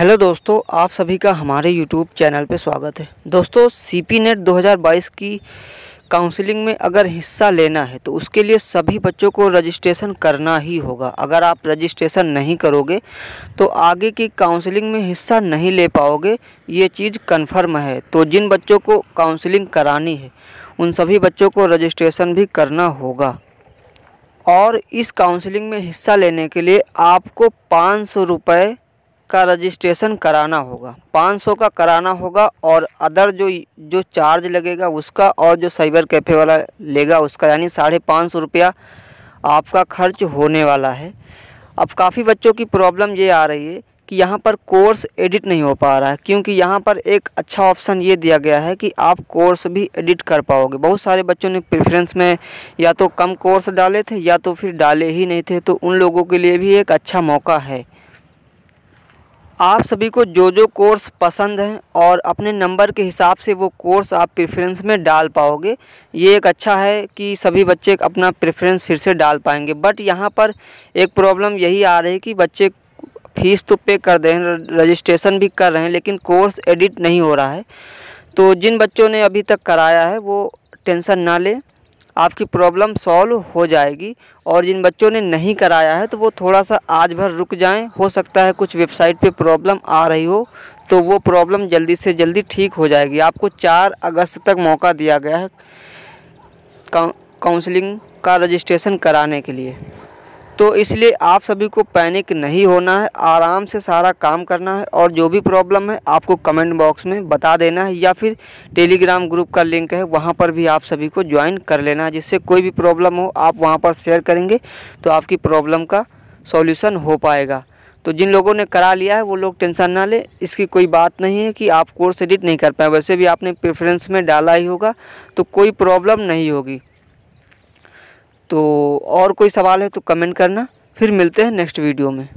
hello दोस्तों आप सभी का हमारे यूट्यूब चैनल पर स्वागत है दोस्तों सी पी नेट दो की काउंसलिंग में अगर हिस्सा लेना है तो उसके लिए सभी बच्चों को रजिस्ट्रेशन करना ही होगा अगर आप रजिस्ट्रेशन नहीं करोगे तो आगे की काउंसलिंग में हिस्सा नहीं ले पाओगे ये चीज़ कन्फर्म है तो जिन बच्चों को काउंसलिंग करानी है उन सभी बच्चों को रजिस्ट्रेशन भी करना होगा और इस काउंसलिंग में हिस्सा लेने के लिए आपको पाँच सौ रुपये का रजिस्ट्रेशन कराना होगा 500 का कराना होगा और अदर जो जो चार्ज लगेगा उसका और जो साइबर कैफ़े वाला लेगा उसका यानी साढ़े पाँच सौ रुपया आपका खर्च होने वाला है अब काफ़ी बच्चों की प्रॉब्लम ये आ रही है कि यहाँ पर कोर्स एडिट नहीं हो पा रहा है क्योंकि यहाँ पर एक अच्छा ऑप्शन ये दिया गया है कि आप कोर्स भी एडिट कर पाओगे बहुत सारे बच्चों ने प्रेफरेंस में या तो कम कोर्स डाले थे या तो फिर डाले ही नहीं थे तो उन लोगों के लिए भी एक अच्छा मौका है आप सभी को जो जो कोर्स पसंद हैं और अपने नंबर के हिसाब से वो कोर्स आप प्रेफरेंस में डाल पाओगे ये एक अच्छा है कि सभी बच्चे अपना प्रेफरेंस फिर से डाल पाएंगे बट यहाँ पर एक प्रॉब्लम यही आ रही है कि बच्चे फीस तो पे कर दें रजिस्ट्रेशन भी कर रहे हैं लेकिन कोर्स एडिट नहीं हो रहा है तो जिन बच्चों ने अभी तक कराया है वो टेंशन ना लें आपकी प्रॉब्लम सॉल्व हो जाएगी और जिन बच्चों ने नहीं कराया है तो वो थोड़ा सा आज भर रुक जाएं हो सकता है कुछ वेबसाइट पे प्रॉब्लम आ रही हो तो वो प्रॉब्लम जल्दी से जल्दी ठीक हो जाएगी आपको चार अगस्त तक मौका दिया गया है काउंसलिंग का रजिस्ट्रेशन कराने के लिए तो इसलिए आप सभी को पैनिक नहीं होना है आराम से सारा काम करना है और जो भी प्रॉब्लम है आपको कमेंट बॉक्स में बता देना है या फिर टेलीग्राम ग्रुप का लिंक है वहाँ पर भी आप सभी को ज्वाइन कर लेना है जिससे कोई भी प्रॉब्लम हो आप वहाँ पर शेयर करेंगे तो आपकी प्रॉब्लम का सॉल्यूशन हो पाएगा तो जिन लोगों ने करा लिया है वो लोग टेंशन ना लें इसकी कोई बात नहीं है कि आप कोर्स एडिट नहीं कर पाए वैसे भी आपने प्रेफरेंस में डाला ही होगा तो कोई प्रॉब्लम नहीं होगी तो और कोई सवाल है तो कमेंट करना फिर मिलते हैं नेक्स्ट वीडियो में